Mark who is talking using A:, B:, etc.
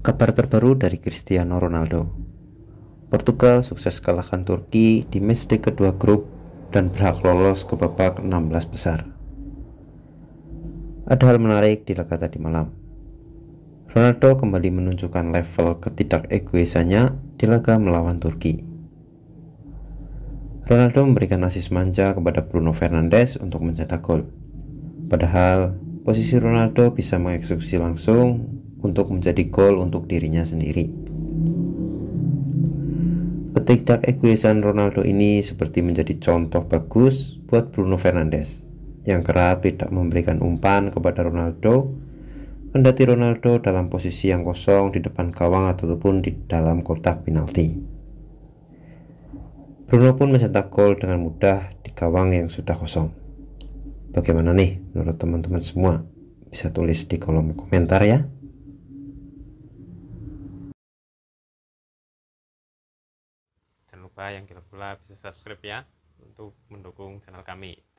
A: Kabar terbaru dari Cristiano Ronaldo. Portugal sukses kalahkan Turki di matchday kedua grup dan berhak lolos ke babak 16 besar. Ada hal menarik di laga tadi malam. Ronaldo kembali menunjukkan level ketidak egoisannya di laga melawan Turki. Ronaldo memberikan asis manja kepada Bruno Fernandes untuk mencetak gol. Padahal, posisi Ronaldo bisa mengeksekusi langsung untuk menjadi gol untuk dirinya sendiri. Ketidak egoisan Ronaldo ini seperti menjadi contoh bagus buat Bruno Fernandes yang kerap tidak memberikan umpan kepada Ronaldo kendati Ronaldo dalam posisi yang kosong di depan gawang ataupun di dalam kotak penalti. Bruno pun mencetak gol dengan mudah di gawang yang sudah kosong. Bagaimana nih menurut teman-teman semua? Bisa tulis di kolom komentar ya. yang kita pula bisa subscribe ya untuk mendukung channel kami